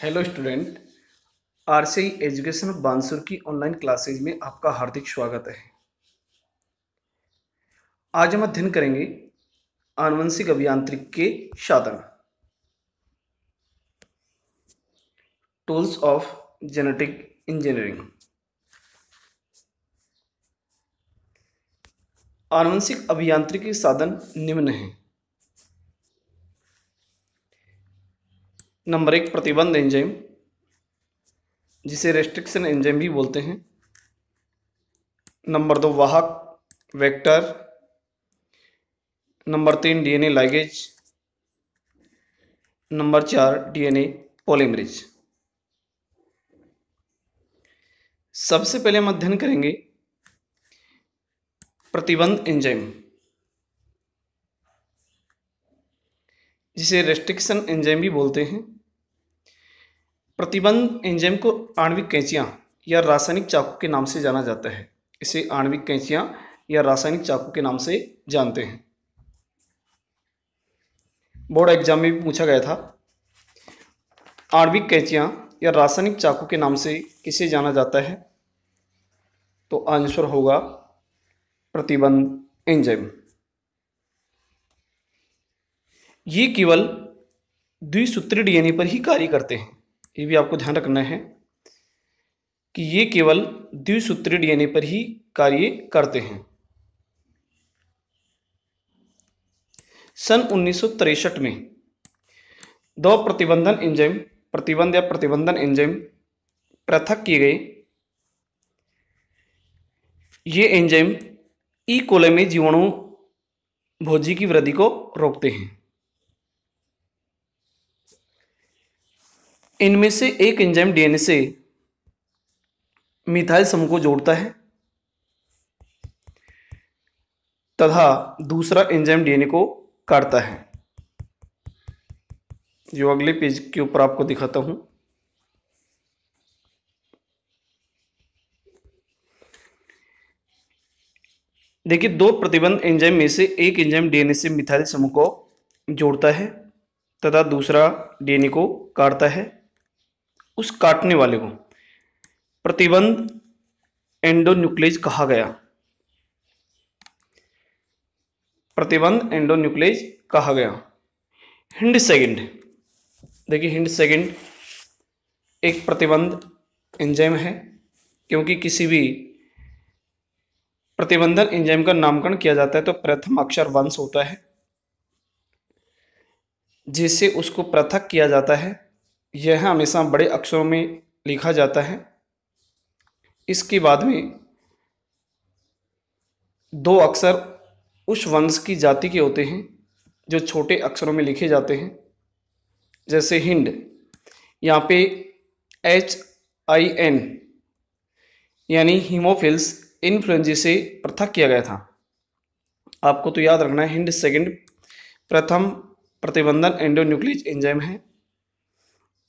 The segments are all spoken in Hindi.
hello student R C education Bansur की ऑनलाइन क्लासेज में आपका हार्दिक स्वागत है आज हम अध्ययन करेंगे आनुवंशिक अभियांत्रिक के साधन टूल्स ऑफ जेनेटिक इंजीनियरिंग आनुवंशिक अभियांत्रिकी साधन निम्न हैं नंबर एक प्रतिबंध एंजाइम जिसे रेस्ट्रिक्शन एंजाइम भी बोलते हैं नंबर दो वाहक वेक्टर नंबर तीन डीएनए लाइगेज नंबर चार डीएनए पॉलीमरेज सबसे पहले हम अध्ययन करेंगे प्रतिबंध एंजाइम जिसे रेस्ट्रिक्शन एंजाइम भी बोलते हैं प्रतिबंध एंजाइम को आणविक कैंचियाँ या रासायनिक चाकू के नाम से जाना जाता है इसे आणविक कैंचियाँ या रासायनिक चाकू के नाम से जानते हैं बोर्ड एग्जाम में भी पूछा गया था आणविक कैंचियाँ या रासायनिक चाकू के नाम से किसे जाना जाता है तो आंसर होगा प्रतिबंध एंजाइम ये केवल द्विसूत्री डीएनए पर ही कार्य करते हैं ये भी आपको ध्यान रखना है कि ये केवल द्विसूत्री डीएनए पर ही कार्य करते हैं सन उन्नीस में दो प्रतिबंधन एंजाइम प्रतिबंध या प्रतिबंधन एंजाइम पृथक किए गए ये एंजाइम ई कोले में जीवाणु भोजी की वृद्धि को रोकते हैं इनमें से एक एंजाइम डीएनए से मिथाइल समूह को जोड़ता है तथा दूसरा एंजाइम डीएनए को काटता है जो अगले पेज के ऊपर आपको दिखाता हूं देखिए दो प्रतिबंध एंजाइम में से एक एंजाइम डीएनए से मिथाइल समूह को जोड़ता है तथा दूसरा डीएनए को काटता है उस काटने वाले को प्रतिबंध एंडोन्यूक्लेज कहा गया प्रतिबंध एंडोन्यूक्लेज कहा गया हिंड सेकंड देखिए हिंड सेकंड एक प्रतिबंध एंजाइम है क्योंकि किसी भी प्रतिबंधन एंजाइम का नामकरण किया जाता है तो प्रथम अक्षर वंश होता है जिससे उसको पृथक किया जाता है यह हमेशा बड़े अक्षरों में लिखा जाता है इसके बाद में दो अक्षर उस वंश की जाति के होते हैं जो छोटे अक्षरों में लिखे जाते हैं जैसे हिंड यहाँ पे एच आई एन यानी हीमोफिल्स इन्फ्लुएंजी से पृथक किया गया था आपको तो याद रखना है हिंड सेकंड प्रथम प्रतिबंधन एंडोन्यूक्लिज एंजाइम है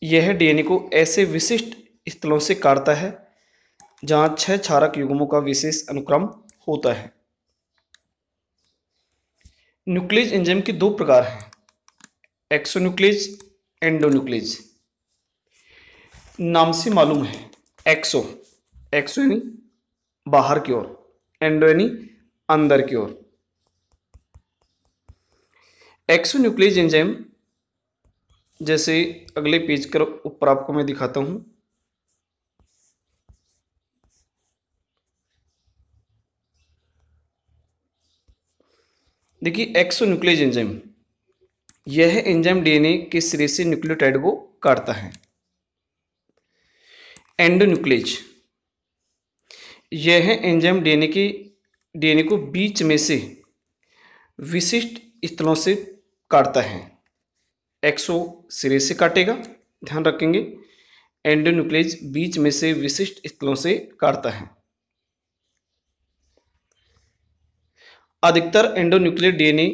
यह डीएनए को ऐसे विशिष्ट स्थलों से काटता है जहां छह क्षारक युग्मों का विशेष अनुक्रम होता है न्यूक्लिज एंजाइम के दो प्रकार हैं एक्सोन्यूक्लिज एंडोन्यूक्लिज नाम से मालूम है एक्सो एक्सो यानी बाहर की ओर एंडो यानी अंदर की ओर एक्सोन्यूक्लिज एंजाइम जैसे अगले पेज कर ऊपर आपको मैं दिखाता हूँ देखिए एक्सो न्यूक्लियज एंजाइम यह एंजाइम डीएनए के सिरे से न्यूक्लियोटाइड को काटता है एंडो न्यूक्लियज यह एंजाइम डीएनए के डीएनए को बीच में से विशिष्ट स्थलों से काटता है एक्सो सिरे से काटेगा ध्यान रखेंगे एंडोन्यूक्लेज बीच में से विशिष्ट स्थलों से काटता है अधिकतर एंडोन्यूक्लियर डीएनए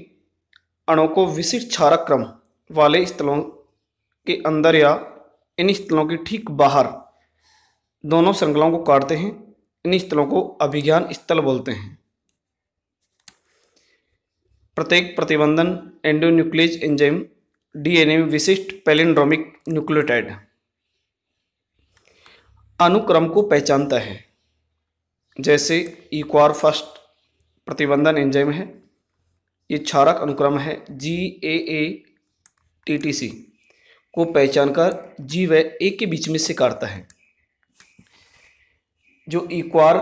अणु को विशिष्ट क्षारक क्रम वाले स्थलों के अंदर या इन स्थलों के ठीक बाहर दोनों श्रृंखलाओं को काटते हैं इन स्थलों को अभिज्ञान स्थल बोलते हैं प्रत्येक प्रतिबंधन एंडोन्यूक्लेज एंजाइम डीएनए में विशिष्ट पेलिंड्रोमिक न्यूक्लियोटाइड अनुक्रम को पहचानता है जैसे इक्वार फर्स्ट प्रतिबंधन एंजाइम है ये क्षारक अनुक्रम है जी ए ए टी टी सी को पहचान कर जी व ए के बीच में से काटता है जो इक्वार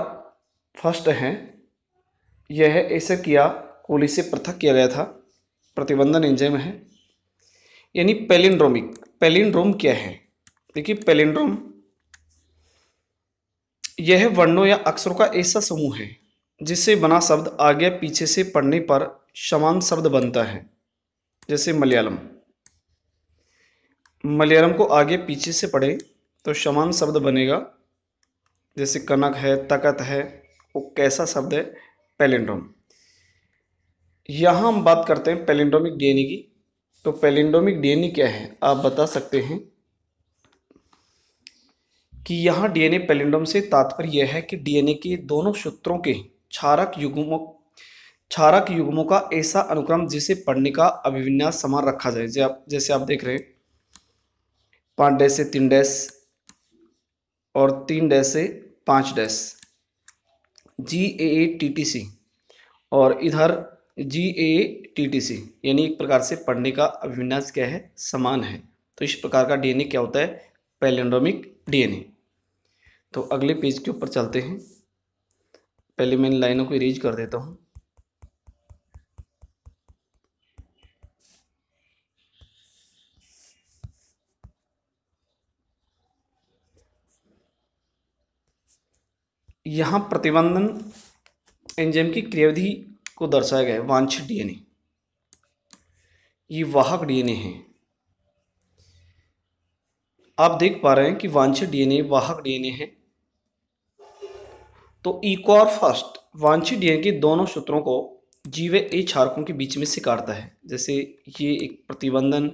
फर्स्ट हैं यह ऐसा किया कोली से पृथक किया गया था प्रतिबंधन एंजाइम है यानी पेलिंड्रोमिक पेलिंड्रोम क्या है देखिए पेलिंड्रोम यह वर्णों या अक्षरों का ऐसा समूह है जिससे बना शब्द आगे पीछे से पढ़ने पर समान शब्द बनता है जैसे मलयालम मलयालम को आगे पीछे से पढ़े तो समान शब्द बनेगा जैसे कनक है तकत है वो कैसा शब्द है पेलिंड्रोम यहाँ हम बात करते हैं पेलिंड्रोमिक डीएनए की तो पेलिंडोमिक डीएनए क्या है आप बता सकते हैं कि यहाँ डीएनए पेलिंडोम से तात्पर्य यह है कि डीएनए के दोनों सूत्रों के क्षारक युग्मों क्षारक युग्मों का ऐसा अनुक्रम जिसे पढ़ने का अभिविन्यास समान रखा जाए जैसे आप जैसे आप देख रहे हैं पाँच डैश से तीन डैश और तीन डैश से पाँच dash G A A T T C और इधर जी ए टी टी सी यानी एक प्रकार से पढ़ने का अभिविन्यास क्या है समान है तो इस प्रकार का डीएनए क्या होता है पैलेंड्रोमिक डीएनए तो अगले पेज के ऊपर चलते हैं पहले मैं इन लाइनों को इरेज कर देता हूँ यहाँ प्रतिबंधन एंजाइम की क्रियाविधि को दर्शाया गया है वांछित डीएनए ये वाहक डीएनए है आप देख पा रहे हैं कि वांछित डीएनए वाहक डीएनए है तो इकोर फर्स्ट वांछित डीएनए के दोनों सूत्रों को जीव ए क्षारकों के बीच में सिकारता है जैसे ये एक प्रतिबंधन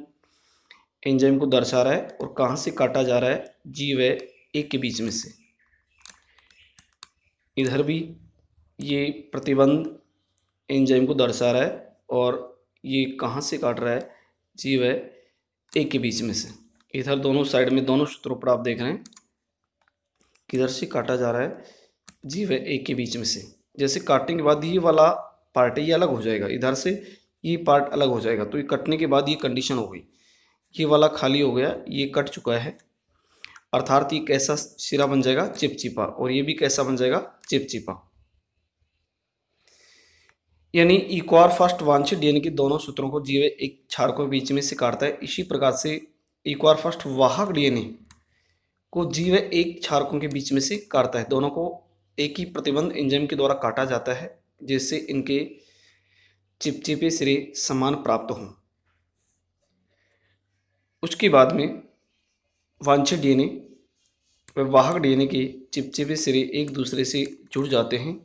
एंजाइम को दर्शा रहा है और कहाँ से काटा जा रहा है जीव ए के बीच में से इधर भी ये प्रतिबंध एंजाइम को दर्शा रहा है और ये कहाँ से काट रहा है जीव है एक के बीच में से इधर दोनों साइड में दोनों सूत्रों पर आप देख रहे हैं किधर से काटा जा रहा है जीव है एक के बीच में से जैसे काटने के बाद ये वाला पार्ट ये अलग हो जाएगा इधर से ये पार्ट अलग हो जाएगा तो ये कटने के बाद ये कंडीशन हो गई ये वाला खाली हो गया ये कट चुका है अर्थात ये कैसा सिरा बन जाएगा चिपचिपा और ये भी कैसा बन जाएगा चिपचिपा यानी इक्वार फर्स्ट वांछित डीएनए के दोनों सूत्रों को जीव एक क्षार के बीच में से काटता है इसी प्रकार से इक्वार फर्स्ट वाहक डीएनए को जीव एक क्षारकों के बीच में से काटता है दोनों को एक ही प्रतिबंध एंजाइम के द्वारा काटा जाता है जिससे इनके चिपचिपे सिरे समान प्राप्त हों उसके बाद में वांछित डीएनए व वाहक डीएनए के चिपचिपे सिरे एक दूसरे से जुड़ जाते हैं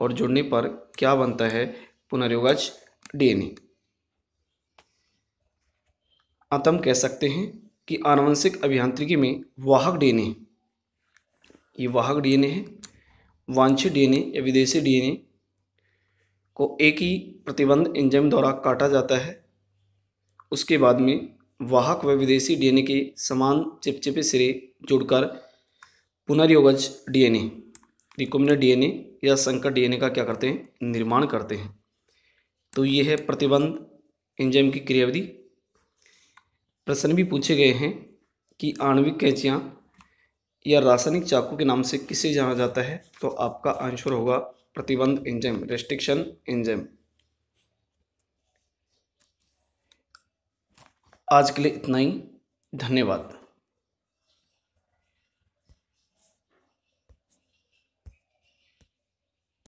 और जुड़ने पर क्या बनता है पुनर्योगज डीएनए अतः कह सकते हैं कि आनुवंशिक अभियांत्रिकी में वाहक डीएनए ये वाहक डीएनए है वांछित डीएनए या विदेशी डीएनए को एक ही प्रतिबंध एंजाइम द्वारा काटा जाता है उसके बाद में वाहक व विदेशी डीएनए के समान चिपचिपे सिरे जुड़कर पुनर्योगज डीएनए रिकोमिनेट डीएनए या संकर डीएनए का क्या करते हैं निर्माण करते हैं तो ये है प्रतिबंध एंजाइम की क्रियाविधि प्रश्न भी पूछे गए हैं कि आणविक कैचियाँ या रासायनिक चाकू के नाम से किसे जाना जाता है तो आपका आंसर होगा प्रतिबंध एंजाइम रेस्ट्रिक्शन एंजाइम आज के लिए इतना ही धन्यवाद